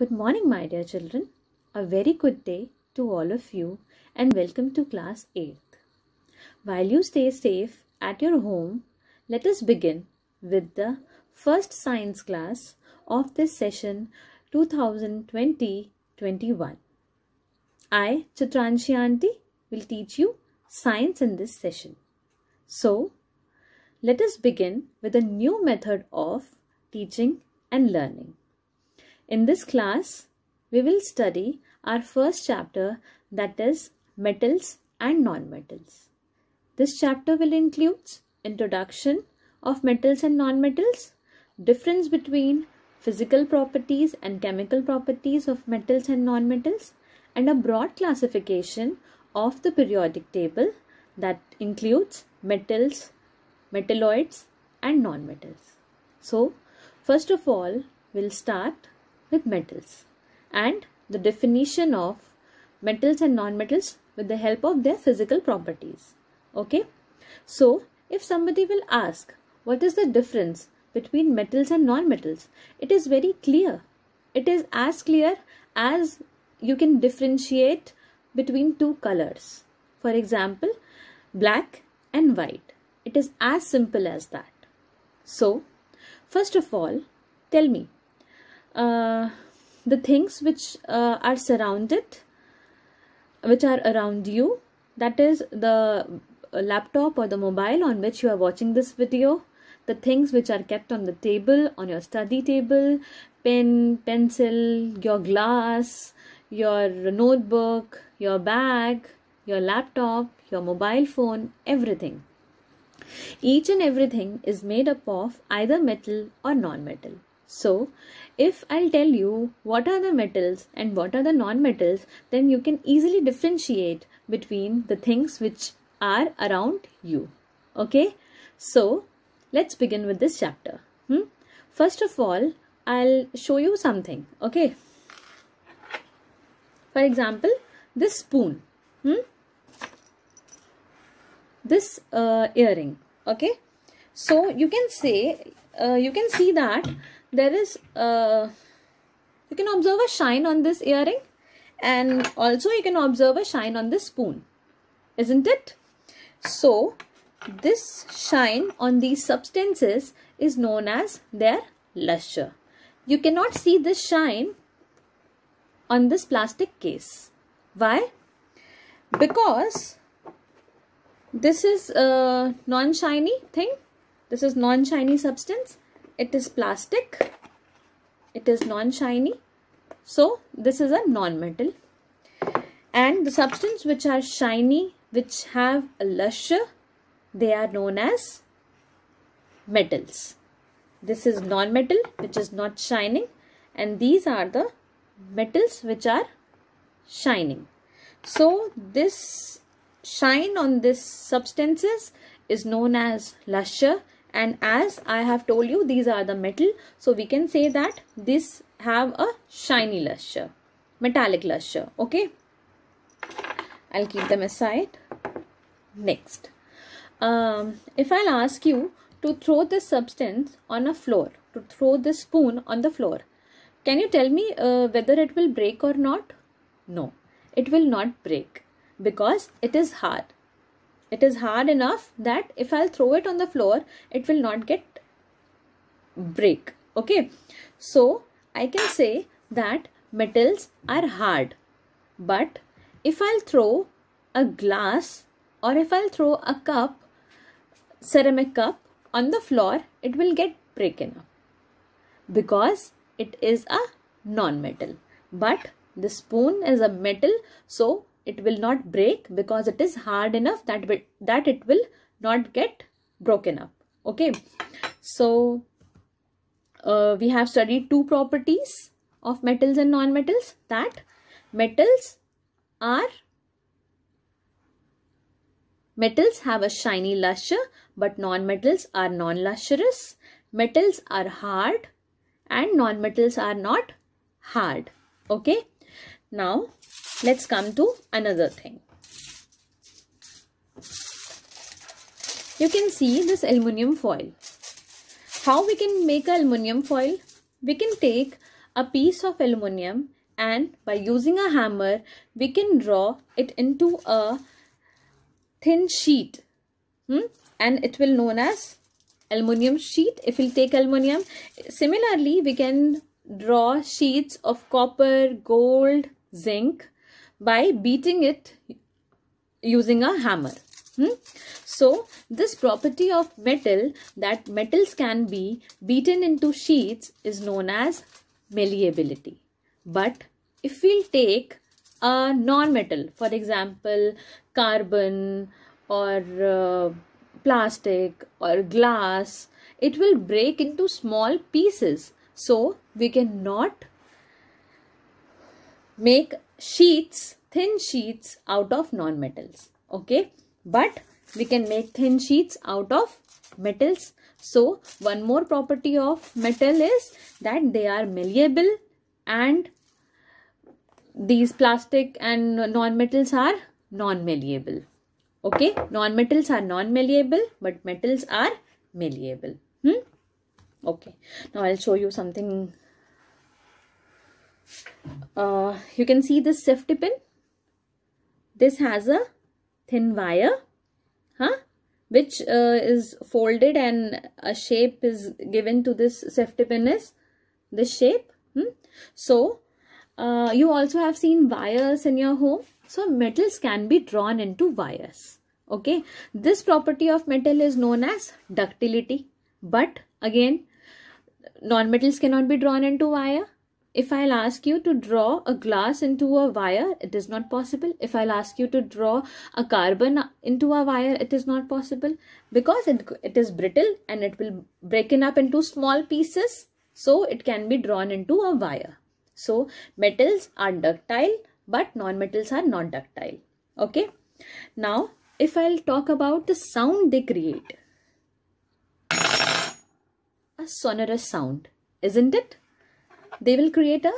Good morning, my dear children. A very good day to all of you, and welcome to class 8th. While you stay safe at your home, let us begin with the first science class of this session 2020 21. I, Chitranshi Aunty, will teach you science in this session. So, let us begin with a new method of teaching and learning. In this class, we will study our first chapter that is metals and nonmetals. This chapter will include introduction of metals and nonmetals, difference between physical properties and chemical properties of metals and nonmetals, and a broad classification of the periodic table that includes metals, metalloids, and nonmetals. So, first of all, we'll start with metals and the definition of metals and nonmetals with the help of their physical properties. Okay. So, if somebody will ask, what is the difference between metals and nonmetals? It is very clear. It is as clear as you can differentiate between two colors. For example, black and white. It is as simple as that. So, first of all, tell me, uh, the things which uh, are surrounded which are around you that is the laptop or the mobile on which you are watching this video the things which are kept on the table on your study table pen pencil your glass your notebook your bag your laptop your mobile phone everything each and everything is made up of either metal or non-metal so, if I'll tell you what are the metals and what are the non-metals, then you can easily differentiate between the things which are around you. Okay? So, let's begin with this chapter. Hmm? First of all, I'll show you something. Okay? For example, this spoon. Hmm? This uh, earring. Okay? So, you can say, uh, you can see that there is a uh, you can observe a shine on this earring and also you can observe a shine on this spoon isn't it so this shine on these substances is known as their luster you cannot see this shine on this plastic case why because this is a non-shiny thing this is non-shiny substance it is plastic it is non-shiny so this is a non-metal and the substance which are shiny which have a luster they are known as metals this is non-metal which is not shining and these are the metals which are shining so this shine on this substances is known as luster and as I have told you these are the metal so we can say that this have a shiny luster metallic luster okay I'll keep them aside next um, if I'll ask you to throw this substance on a floor to throw this spoon on the floor can you tell me uh, whether it will break or not no it will not break because it is hard it is hard enough that if i'll throw it on the floor it will not get break okay so i can say that metals are hard but if i'll throw a glass or if i'll throw a cup ceramic cup on the floor it will get broken up because it is a non-metal but the spoon is a metal so it will not break because it is hard enough that, that it will not get broken up. Okay. So, uh, we have studied two properties of metals and non-metals that metals are metals have a shiny luster but non-metals are non-lustrous metals are hard and non-metals are not hard okay now let's come to another thing. You can see this aluminium foil. How we can make aluminium foil? We can take a piece of aluminium and by using a hammer we can draw it into a thin sheet hmm? and it will known as aluminium sheet if we'll take aluminium similarly we can draw sheets of copper gold zinc by beating it using a hammer. Hmm? So this property of metal that metals can be beaten into sheets is known as malleability. But if we'll take a non-metal, for example, carbon or uh, plastic or glass, it will break into small pieces. So we cannot make sheets, thin sheets out of non-metals. Okay. But we can make thin sheets out of metals. So one more property of metal is that they are malleable and these plastic and non-metals are non-malleable. Okay. Non-metals are non-malleable but metals are malleable. Hmm? Okay. Now I'll show you something uh, you can see this safety pin this has a thin wire huh which uh, is folded and a shape is given to this safety pin is this shape hmm? so uh, you also have seen wires in your home so metals can be drawn into wires okay this property of metal is known as ductility but again non-metals cannot be drawn into wire if I'll ask you to draw a glass into a wire, it is not possible. If I'll ask you to draw a carbon into a wire, it is not possible because it, it is brittle and it will breaken up into small pieces. So it can be drawn into a wire. So metals are ductile but non-metals are not ductile. Okay. Now if I'll talk about the sound they create. A sonorous sound, isn't it? they will create a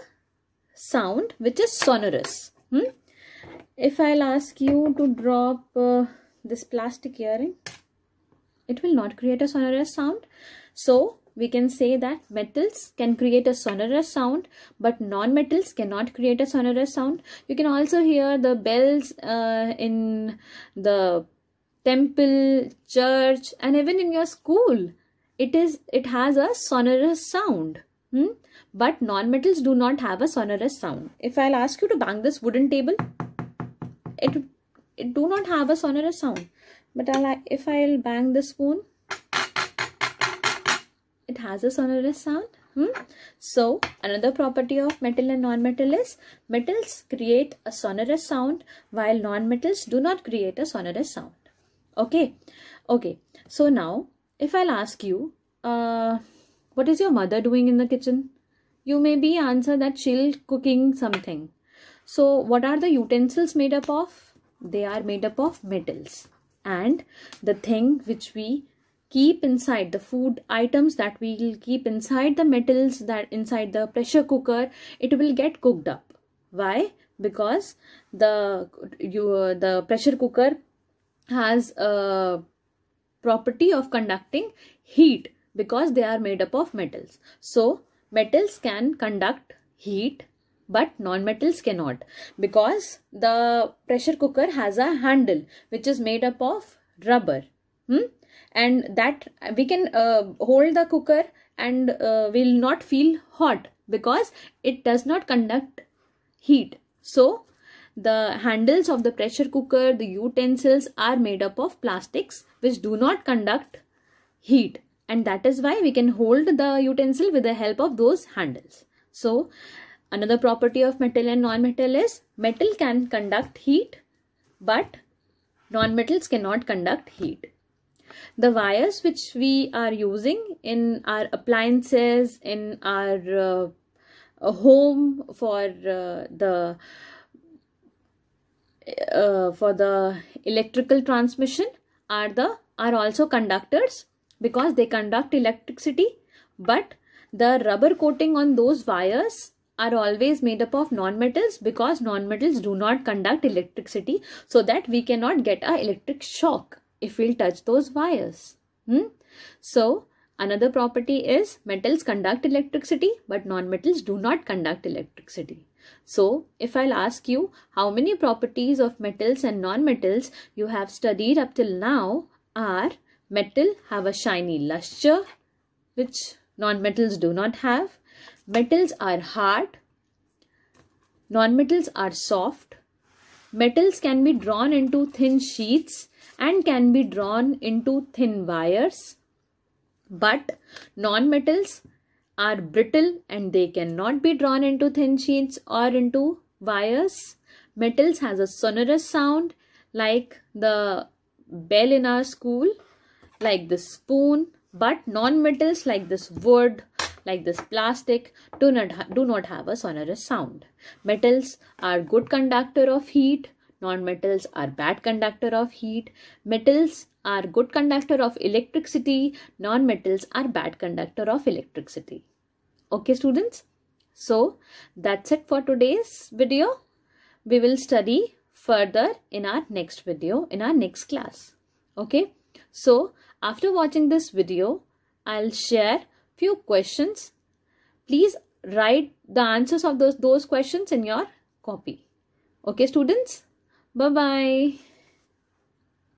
sound which is sonorous. Hmm? If I'll ask you to drop uh, this plastic earring, it will not create a sonorous sound. So we can say that metals can create a sonorous sound but non-metals cannot create a sonorous sound you can also hear the bells uh, in the temple church and even in your school it is it has a sonorous sound Hmm? But metals do not have a sonorous sound. If I'll ask you to bang this wooden table, it, it do not have a sonorous sound. But I'll, if I'll bang this spoon, it has a sonorous sound. Hmm? So, another property of metal and non-metal is metals create a sonorous sound while non-metals do not create a sonorous sound. Okay. Okay. So, now if I'll ask you, uh, what is your mother doing in the kitchen? You may be answer that she'll cooking something. So what are the utensils made up of? They are made up of metals. And the thing which we keep inside the food items that we will keep inside the metals that inside the pressure cooker it will get cooked up why because the you the pressure cooker has a property of conducting heat because they are made up of metals. So metals can conduct heat but non-metals cannot because the pressure cooker has a handle which is made up of rubber hmm? and that we can uh, hold the cooker and uh, will not feel hot because it does not conduct heat so the handles of the pressure cooker the utensils are made up of plastics which do not conduct heat and that is why we can hold the utensil with the help of those handles. So another property of metal and non-metal is metal can conduct heat but non-metals cannot conduct heat. The wires which we are using in our appliances, in our uh, home for uh, the uh, for the electrical transmission are the are also conductors because they conduct electricity but the rubber coating on those wires are always made up of nonmetals because nonmetals do not conduct electricity so that we cannot get a electric shock if we'll touch those wires hmm? so another property is metals conduct electricity but nonmetals do not conduct electricity so if i'll ask you how many properties of metals and nonmetals you have studied up till now are Metal have a shiny luster which non-metals do not have. Metals are hard. Non-metals are soft. Metals can be drawn into thin sheets and can be drawn into thin wires. But non-metals are brittle and they cannot be drawn into thin sheets or into wires. Metals has a sonorous sound like the bell in our school like this spoon but non-metals like this wood like this plastic do not do not have a sonorous sound metals are good conductor of heat non-metals are bad conductor of heat metals are good conductor of electricity non-metals are bad conductor of electricity okay students so that's it for today's video we will study further in our next video in our next class okay so after watching this video, I'll share few questions. Please write the answers of those, those questions in your copy. Okay students? Bye-bye.